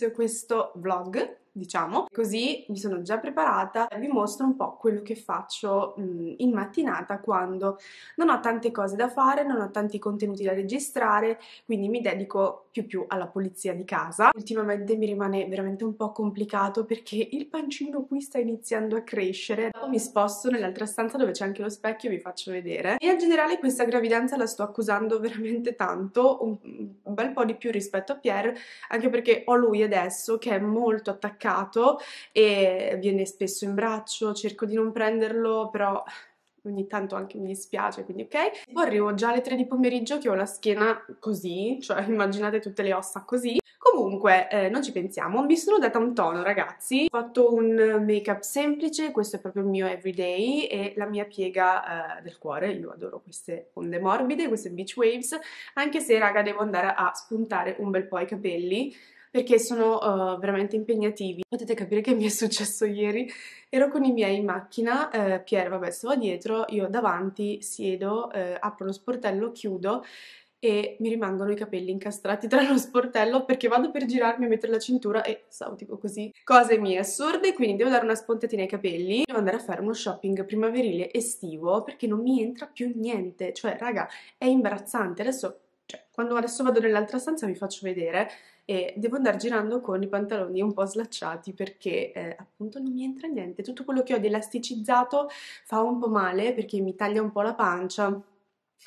inizio questo vlog diciamo. Così mi sono già preparata e vi mostro un po' quello che faccio mh, mm, in mattinata quando non ho tante cose da fare, non ho tanti contenuti da registrare, quindi mi dedico più più alla pulizia di casa. Ultimamente mi rimane veramente un po' complicato perché il pancino qui sta iniziando a crescere. Dopo mi sposto nell'altra stanza dove c'è anche lo specchio e vi faccio vedere. E in generale questa gravidanza la sto accusando veramente tanto, un bel po' di più rispetto a Pierre, anche perché ho lui adesso che è molto attaccato attaccato e viene spesso in braccio, cerco di non prenderlo, però ogni tanto anche mi dispiace, quindi ok. Poi arrivo già alle 3 di pomeriggio che ho la schiena così, cioè immaginate tutte le ossa così. Comunque, eh, non ci pensiamo, mi sono data un tono ragazzi, ho fatto un make-up semplice, questo è proprio il mio everyday e la mia piega eh, del cuore, io adoro queste onde morbide, queste beach waves, anche se raga devo andare a spuntare un bel po' i capelli, perché sono uh, veramente impegnativi. Potete capire che mi è successo ieri, ero con i miei in macchina, eh, Pier vabbè stava dietro, io davanti siedo, eh, apro lo sportello, chiudo e mi rimangono i capelli incastrati tra lo sportello perché vado per girarmi a mettere la cintura e stavo tipo così. Cose mie assurde, quindi devo dare una spuntatina ai capelli, devo andare a fare uno shopping primaverile estivo perché non mi entra più niente, cioè raga è imbarazzante, adesso cioè, quando adesso vado nell'altra stanza vi faccio vedere e devo andare girando con i pantaloni un po' slacciati perché eh, appunto non mi entra niente. Tutto quello che ho di elasticizzato fa un po' male perché mi taglia un po' la pancia,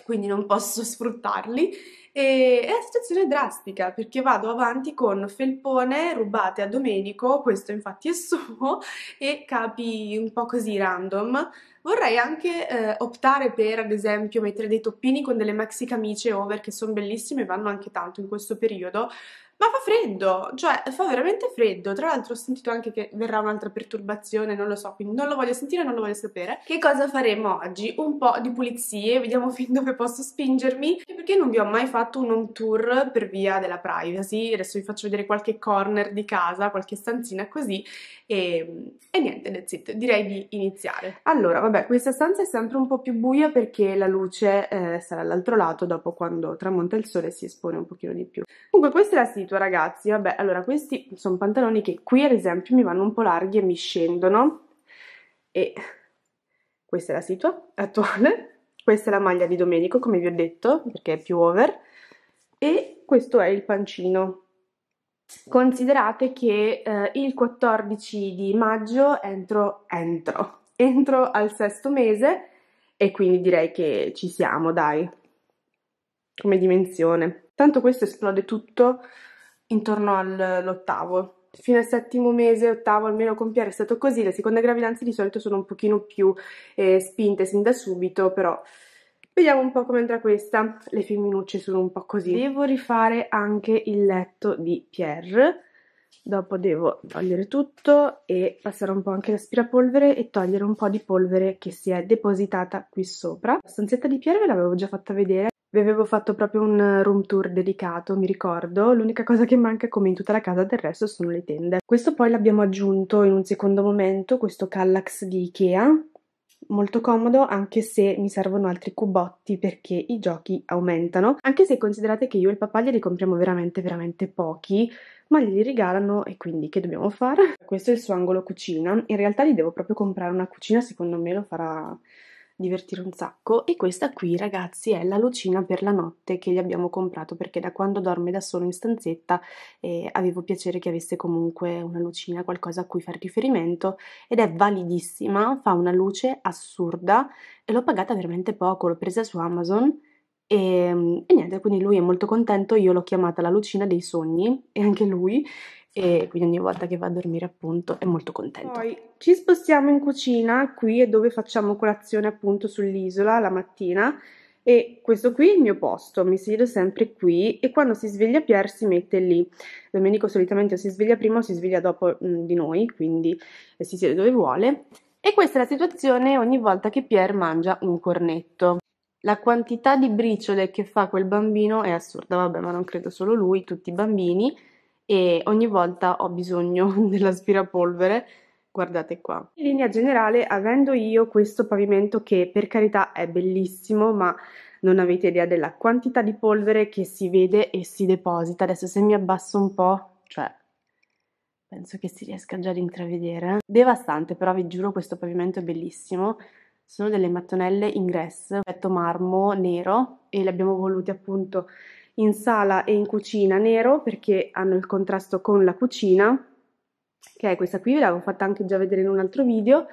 quindi non posso sfruttarli e, è una situazione drastica perché vado avanti con felpone rubate a Domenico, questo infatti è suo, e capi un po' così random. Vorrei anche eh, optare per, ad esempio, mettere dei toppini con delle maxi camicie over che sono bellissime e vanno anche tanto in questo periodo, ma fa freddo, cioè fa veramente freddo. Tra l'altro ho sentito anche che verrà un'altra perturbazione, non lo so, quindi non lo voglio sentire, non lo voglio sapere. Che cosa faremo oggi? Un po' di pulizie, vediamo fin dove posso spingermi, perché non vi ho mai fatto fatto un home tour per via della privacy, adesso vi faccio vedere qualche corner di casa, qualche stanzina così e, e niente, that's it, direi di iniziare. Allora, vabbè, questa stanza è sempre un po' più buia perché la luce eh, sarà all'altro lato dopo quando tramonta il sole si espone un pochino di più. Comunque questa è la situa ragazzi, vabbè, allora questi sono pantaloni che qui ad esempio mi vanno un po' larghi e mi scendono e questa è la situa attuale questa è la maglia di Domenico, come vi ho detto, perché è più over e questo è il pancino. Considerate che eh, il 14 di maggio entro, entro, entro al sesto mese e quindi direi che ci siamo, dai, come dimensione. Tanto questo esplode tutto intorno all'ottavo. Fino al settimo mese, ottavo, almeno con Pierre è stato così. Le seconde gravidanze di solito sono un pochino più eh, spinte sin da subito, però Vediamo un po' come andrà questa. Le femminucce sono un po' così. Devo rifare anche il letto di Pierre. Dopo devo togliere tutto e passare un po' anche l'aspirapolvere e togliere un po' di polvere che si è depositata qui sopra. La stanzetta di Pierre ve l'avevo già fatta vedere. Vi avevo fatto proprio un room tour dedicato, mi ricordo. L'unica cosa che manca, come in tutta la casa del resto, sono le tende. Questo poi l'abbiamo aggiunto in un secondo momento, questo Kallax di Ikea, molto comodo anche se mi servono altri cubotti perché i giochi aumentano, anche se considerate che io e il papà li compriamo veramente veramente pochi, ma glieli regalano e quindi che dobbiamo fare? Questo è il suo angolo cucina, in realtà gli devo proprio comprare una cucina, secondo me lo farà divertire un sacco e questa qui ragazzi è la lucina per la notte che gli abbiamo comprato perché da quando dorme da solo in stanzetta eh, avevo piacere che avesse comunque una lucina, qualcosa a cui fare riferimento ed è validissima, fa una luce assurda e l'ho pagata veramente poco, l'ho presa su Amazon e, e niente, quindi lui è molto contento, io l'ho chiamata la lucina dei sogni e anche lui e quindi ogni volta che va a dormire appunto è molto contento. Poi ci spostiamo in cucina, qui è dove facciamo colazione appunto sull'isola la mattina e questo qui è il mio posto, mi siedo sempre qui e quando si sveglia Pier si mette lì. Domenico solitamente o si sveglia prima o si sveglia dopo mh, mm, di noi, quindi eh, si siede dove vuole. E questa è la situazione ogni volta che Pier mangia un cornetto. La quantità di briciole che fa quel bambino è assurda, vabbè, ma non credo solo lui, tutti i bambini e ogni volta ho bisogno dell'aspirapolvere. Guardate qua. In linea generale, avendo io questo pavimento che per carità è bellissimo, ma non avete idea della quantità di polvere che si vede e si deposita. Adesso se mi abbasso un po', cioè penso che si riesca già ad intravedere. Devastante, però vi giuro questo pavimento è bellissimo. Sono delle mattonelle in grass, petto marmo nero e le abbiamo volute appunto in sala e in cucina nero perché hanno il contrasto con la cucina, che è questa qui, ve l'avevo fatta anche già vedere in un altro video,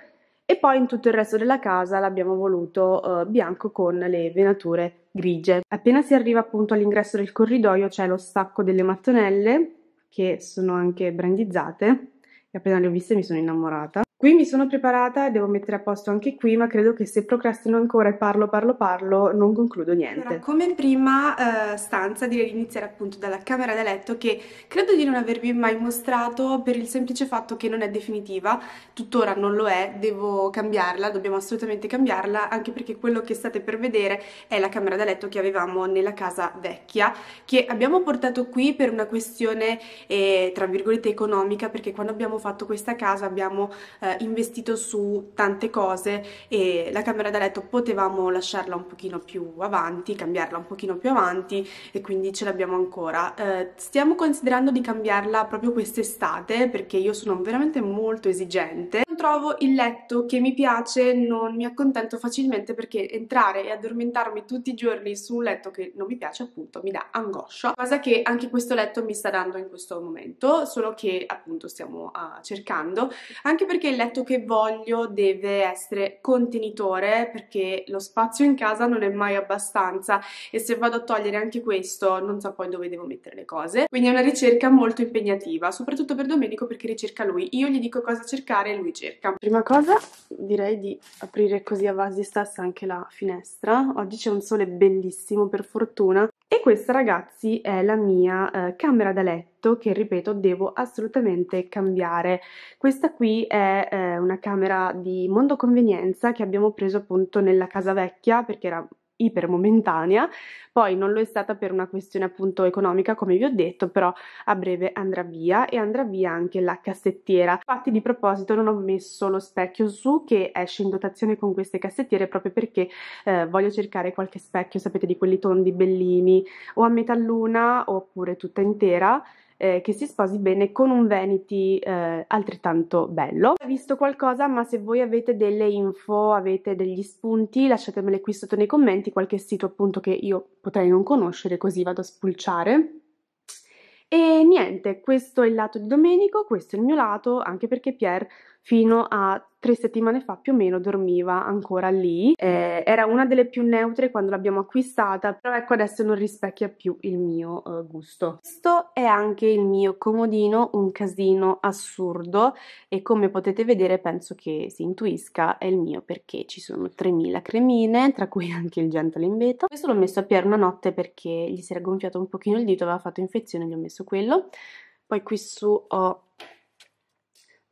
e poi in tutto il resto della casa l'abbiamo voluto eh, bianco con le venature grigie. Appena si arriva appunto all'ingresso del corridoio c'è lo stacco delle mattonelle, che sono anche brandizzate, e appena le ho viste mi sono innamorata. Qui mi sono preparata, devo mettere a posto anche qui, ma credo che se procrastino ancora e parlo, parlo, parlo, non concludo niente. Allora, come prima eh, stanza direi di iniziare appunto dalla camera da letto che credo di non avervi mai mostrato per il semplice fatto che non è definitiva, tuttora non lo è, devo cambiarla, dobbiamo assolutamente cambiarla, anche perché quello che state per vedere è la camera da letto che avevamo nella casa vecchia, che abbiamo portato qui per una questione eh, tra virgolette economica, perché quando abbiamo fatto questa casa abbiamo eh, investito su tante cose e la camera da letto potevamo lasciarla un pochino più avanti, cambiarla un pochino più avanti e quindi ce l'abbiamo ancora. Eh, stiamo considerando di cambiarla proprio quest'estate perché io sono veramente molto esigente trovo il letto che mi piace non mi accontento facilmente perché entrare e addormentarmi tutti i giorni su un letto che non mi piace appunto mi dà angoscia, cosa che anche questo letto mi sta dando in questo momento, solo che appunto stiamo uh, cercando, anche perché il letto che voglio deve essere contenitore perché lo spazio in casa non è mai abbastanza e se vado a togliere anche questo non so poi dove devo mettere le cose, quindi è una ricerca molto impegnativa, soprattutto per Domenico perché ricerca lui, io gli dico cosa cercare e lui cerca ricerca. Prima cosa direi di aprire così a vasi stessa anche la finestra. Oggi c'è un sole bellissimo per fortuna e questa ragazzi è la mia eh, camera da letto che ripeto devo assolutamente cambiare. Questa qui è eh, una camera di mondo convenienza che abbiamo preso appunto nella casa vecchia perché era iper momentanea, poi non lo è stata per una questione appunto economica come vi ho detto, però a breve andrà via e andrà via anche la cassettiera. Infatti di proposito non ho messo lo specchio su che esce in dotazione con queste cassettiere proprio perché eh, voglio cercare qualche specchio, sapete di quelli tondi bellini o a metà luna oppure tutta intera eh, che si sposi bene con un Veneti eh, altrettanto bello. Ho visto qualcosa, ma se voi avete delle info, avete degli spunti, lasciatemele qui sotto nei commenti, qualche sito appunto che io potrei non conoscere, così vado a spulciare. E niente, questo è il lato di Domenico, questo è il mio lato, anche perché Pierre fino a tre settimane fa più o meno dormiva ancora lì, eh, era una delle più neutre quando l'abbiamo acquistata, però ecco adesso non rispecchia più il mio eh, gusto. Questo è anche il mio comodino, un casino assurdo e come potete vedere penso che si intuisca è il mio perché ci sono 3000 cremine, tra cui anche il Gentle in Beta. Questo l'ho messo a Pier una notte perché gli si era gonfiato un pochino il dito, aveva fatto infezione, gli ho messo quello. Poi qui su ho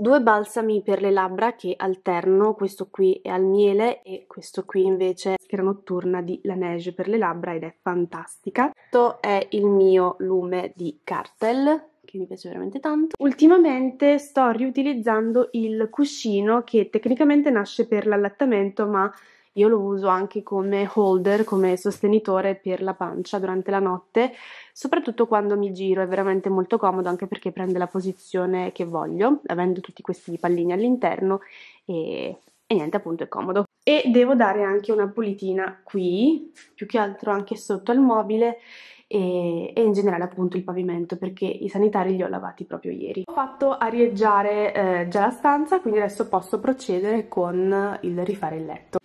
due balsami per le labbra che alterno, questo qui è al miele e questo qui invece è Schiera Notturna di Laneige per le labbra ed è fantastica. Questo è il mio lume di Cartel che mi piace veramente tanto. Ultimamente sto riutilizzando il cuscino che tecnicamente nasce per l'allattamento ma io lo uso anche come holder, come sostenitore per la pancia durante la notte, soprattutto quando mi giro, è veramente molto comodo anche perché prende la posizione che voglio, avendo tutti questi pallini all'interno e, e niente, appunto è comodo. E devo dare anche una pulitina qui, più che altro anche sotto al mobile e, e, in generale appunto il pavimento perché i sanitari li ho lavati proprio ieri. Ho fatto arieggiare eh, già la stanza quindi adesso posso procedere con il rifare il letto.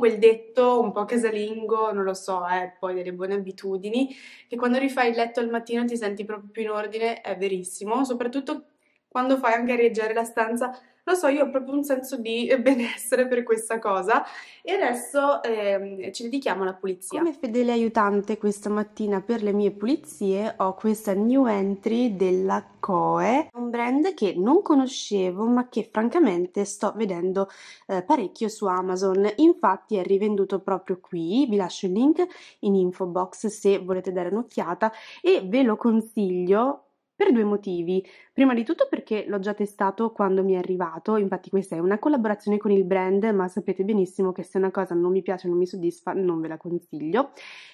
quel detto un po' casalingo, non lo so, eh, poi delle buone abitudini, che quando rifai il letto al mattino ti senti proprio più in ordine, è verissimo, soprattutto quando fai anche a rieggiare la stanza lo so, io ho proprio un senso di benessere per questa cosa e adesso ehm, ci dedichiamo alla pulizia. Come fedele aiutante questa mattina per le mie pulizie ho questa new entry della Coe, un brand che non conoscevo ma che francamente sto vedendo eh, parecchio su Amazon, infatti è rivenduto proprio qui, vi lascio il link in info box se volete dare un'occhiata e ve lo consiglio per due motivi. Prima di tutto perché l'ho già testato quando mi è arrivato, infatti questa è una collaborazione con il brand, ma sapete benissimo che se una cosa non mi piace, non mi soddisfa, non ve la consiglio.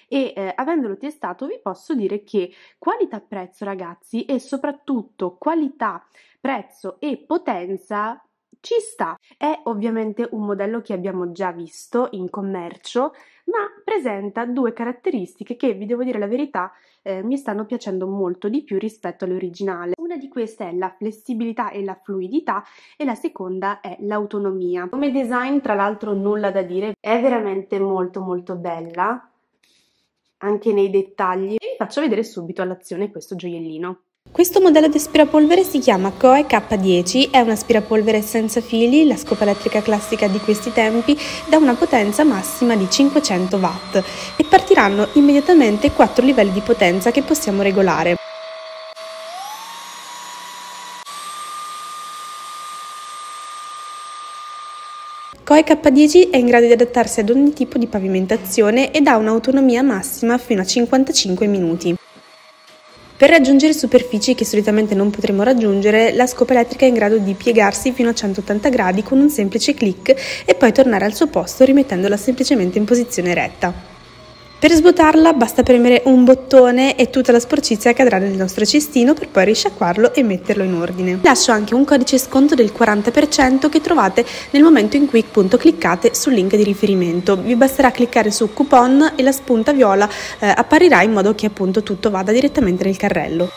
E eh, avendolo testato vi posso dire che qualità prezzo ragazzi e soprattutto qualità prezzo e potenza ci sta. È ovviamente un modello che abbiamo già visto in commercio, ma presenta due caratteristiche che, vi devo dire la verità, eh, mi stanno piacendo molto di più rispetto all'originale. Una di queste è la flessibilità e la fluidità e la seconda è l'autonomia. Come design, tra l'altro, nulla da dire, è veramente molto molto bella anche nei dettagli e vi faccio vedere subito all'azione questo gioiellino. Questo modello di aspirapolvere si chiama COE K10, è un aspirapolvere senza fili, la scopa elettrica classica di questi tempi, da una potenza massima di 500 watt e partiranno immediatamente 4 livelli di potenza che possiamo regolare. COE K10 è in grado di adattarsi ad ogni tipo di pavimentazione ed ha un'autonomia massima fino a 55 minuti. Per raggiungere superfici che solitamente non potremo raggiungere, la scopa elettrica è in grado di piegarsi fino a 180 gradi con un semplice clic e poi tornare al suo posto rimettendola semplicemente in posizione retta. Per svuotarla basta premere un bottone e tutta la sporcizia cadrà nel nostro cestino per poi risciacquarlo e metterlo in ordine. Lascio anche un codice sconto del 40% che trovate nel momento in cui appunto cliccate sul link di riferimento. Vi basterà cliccare su coupon e la spunta viola eh, apparirà in modo che appunto tutto vada direttamente nel carrello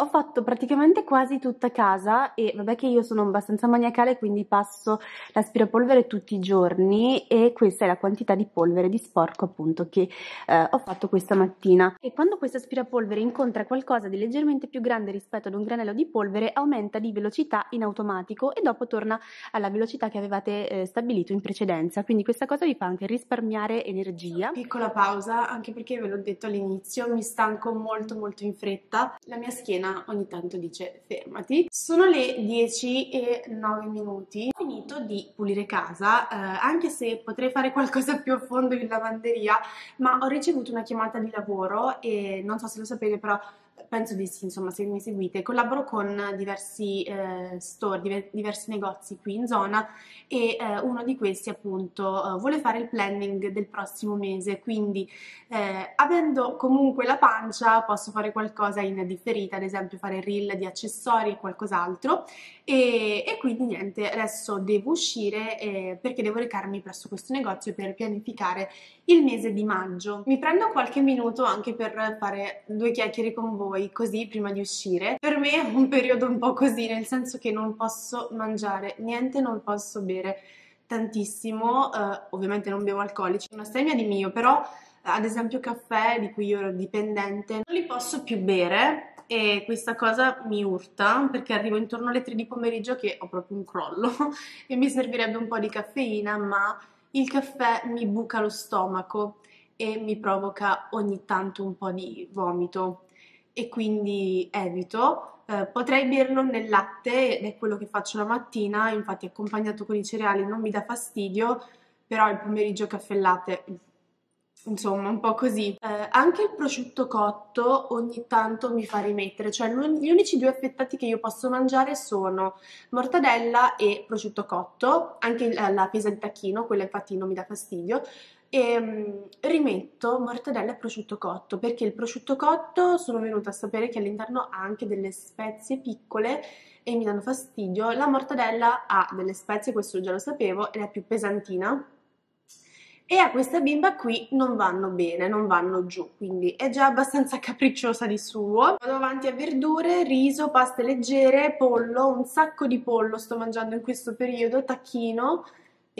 ho fatto praticamente quasi tutta casa e vabbè che io sono abbastanza maniacale quindi passo l'aspirapolvere tutti i giorni e questa è la quantità di polvere di sporco appunto che eh, ho fatto questa mattina e quando questo aspirapolvere incontra qualcosa di leggermente più grande rispetto ad un granello di polvere aumenta di velocità in automatico e dopo torna alla velocità che avevate eh, stabilito in precedenza quindi questa cosa vi fa anche risparmiare energia piccola pausa anche perché ve l'ho detto all'inizio mi stanco molto molto in fretta la mia schiena mattina ogni tanto dice fermati. Sono le 10 e 9 minuti. Ho finito di pulire casa, eh, anche se potrei fare qualcosa più a fondo in lavanderia, ma ho ricevuto una chiamata di lavoro e non so se lo sapete, però penso di sì, insomma, se mi seguite, collaboro con diversi eh, store, diver- diversi negozi qui in zona e eh, uno di questi appunto eh, vuole fare il planning del prossimo mese, quindi eh, avendo comunque la pancia posso fare qualcosa in differita, ad esempio fare reel di accessori e qualcos'altro e, e quindi niente, adesso devo uscire eh, perché devo recarmi presso questo negozio per pianificare il mese di maggio. Mi prendo qualche minuto anche per fare due chiacchiere con voi voi così prima di uscire. Per me è un periodo un po' così, nel senso che non posso mangiare niente, non posso bere tantissimo, eh, ovviamente non bevo alcolici, una stemia di mio, però eh, ad esempio caffè di cui io ero dipendente, non li posso più bere e questa cosa mi urta perché arrivo intorno alle 3 di pomeriggio che ho proprio un crollo e mi servirebbe un po' di caffeina, ma il caffè mi buca lo stomaco e mi provoca ogni tanto un po' di vomito e quindi evito. Eh, potrei berlo nel latte ed è quello che faccio la mattina, infatti accompagnato con i cereali non mi dà fastidio, però il pomeriggio caffè latte insomma un po' così. Eh, anche il prosciutto cotto ogni tanto mi fa rimettere, cioè gli unici due affettati che io posso mangiare sono mortadella e prosciutto cotto, anche la, pesa di tacchino, quella infatti non mi dà fastidio, e ehm, rimetto mortadella e prosciutto cotto perché il prosciutto cotto sono venuta a sapere che all'interno ha anche delle spezie piccole e mi danno fastidio la mortadella ha delle spezie, questo già lo sapevo ed è più pesantina e a questa bimba qui non vanno bene, non vanno giù, quindi è già abbastanza capricciosa di suo. Vado avanti a verdure, riso, paste leggere, pollo, un sacco di pollo sto mangiando in questo periodo, tacchino,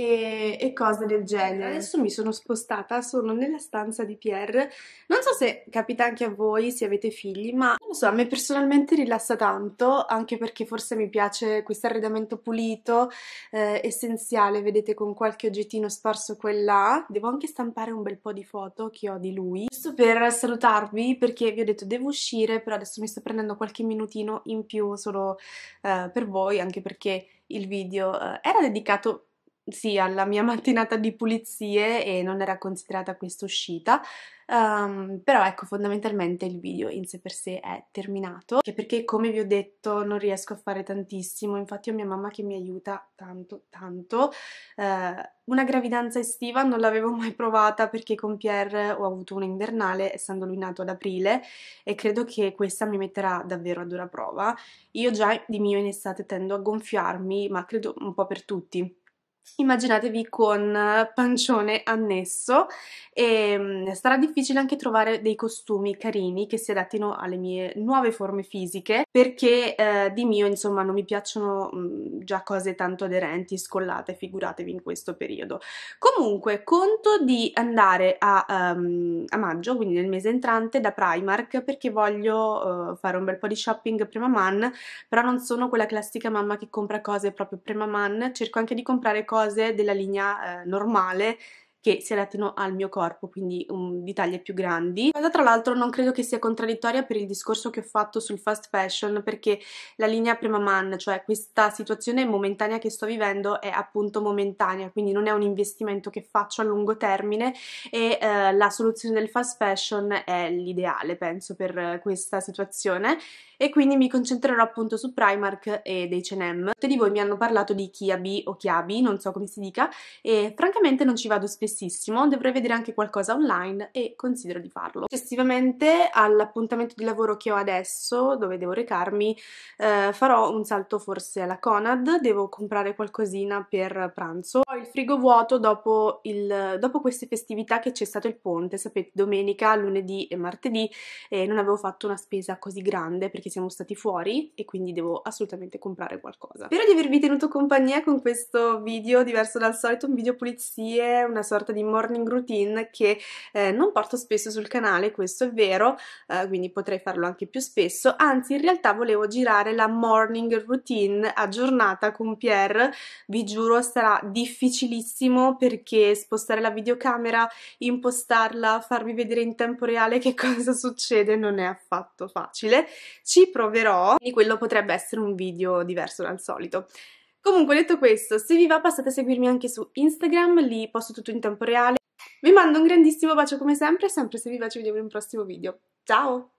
e, e, cose del genere. Adesso mi sono spostata, sono nella stanza di Pierre. Non so se capita anche a voi, se avete figli, ma non lo so, a me personalmente rilassa tanto, anche perché forse mi piace questo arredamento pulito, eh, essenziale, vedete con qualche oggettino sparso qua e là. Devo anche stampare un bel po' di foto che ho di lui. Giusto per salutarvi, perché vi ho detto devo uscire, però adesso mi sto prendendo qualche minutino in più solo eh, per voi, anche perché il video eh, era dedicato sì, alla mia mattinata di pulizie e non era considerata questa uscita, um, però ecco fondamentalmente il video in sé per sé è terminato, cioè, perché come vi ho detto non riesco a fare tantissimo, infatti ho mia mamma che mi aiuta tanto tanto, uh, una gravidanza estiva non l'avevo mai provata perché con Pierre ho avuto una invernale essendo lui nato ad aprile e credo che questa mi metterà davvero a dura prova, io già di mio in estate tendo a gonfiarmi ma credo un po' per tutti immaginatevi con eh, pancione annesso e ehm, sarà difficile anche trovare dei costumi carini che si adattino alle mie nuove forme fisiche perché eh, di mio insomma non mi piacciono mm, già cose tanto aderenti, scollate, figuratevi in questo periodo. Comunque conto di andare a, um, a maggio, quindi nel mese entrante, da Primark perché voglio uh, fare un bel po' di shopping prima man, però non sono quella classica mamma che compra cose proprio prima man, cerco anche di comprare cose della linea eh, normale che si adattano al mio corpo, quindi um, di taglie più grandi. Cosa tra l'altro non credo che sia contraddittoria per il discorso che ho fatto sul fast fashion, perché la linea prima man, cioè questa situazione momentanea che sto vivendo è appunto momentanea, quindi non è un investimento che faccio a lungo termine e eh, la soluzione del fast fashion è l'ideale, penso, per eh, questa situazione e quindi mi concentrerò appunto su Primark e dei H&M. Tutti di voi mi hanno parlato di Kiabi o Chiabi, non so come si dica, e francamente non ci vado spessissimo, dovrei vedere anche qualcosa online e considero di farlo. Successivamente all'appuntamento di lavoro che ho adesso, dove devo recarmi, eh, farò un salto forse alla Conad, devo comprare qualcosina per pranzo. Ho il frigo vuoto dopo, il, dopo queste festività che c'è stato il ponte, sapete, domenica, lunedì e martedì, e non avevo fatto una spesa così grande perché siamo stati fuori e quindi devo assolutamente comprare qualcosa. Spero di avervi tenuto compagnia con questo video diverso dal solito, un video pulizie, una sorta di morning routine che eh, non porto spesso sul canale, questo è vero, eh, quindi potrei farlo anche più spesso, anzi in realtà volevo girare la morning routine aggiornata con Pierre, vi giuro sarà difficilissimo perché spostare la videocamera, impostarla, farvi vedere in tempo reale che cosa succede non è affatto facile. Ci ci proverò, quindi quello potrebbe essere un video diverso dal solito. Comunque detto questo, se vi va passate a seguirmi anche su Instagram, lì posto tutto in tempo reale. Vi mando un grandissimo bacio come sempre, e sempre se vi va ci vediamo in un prossimo video. Ciao!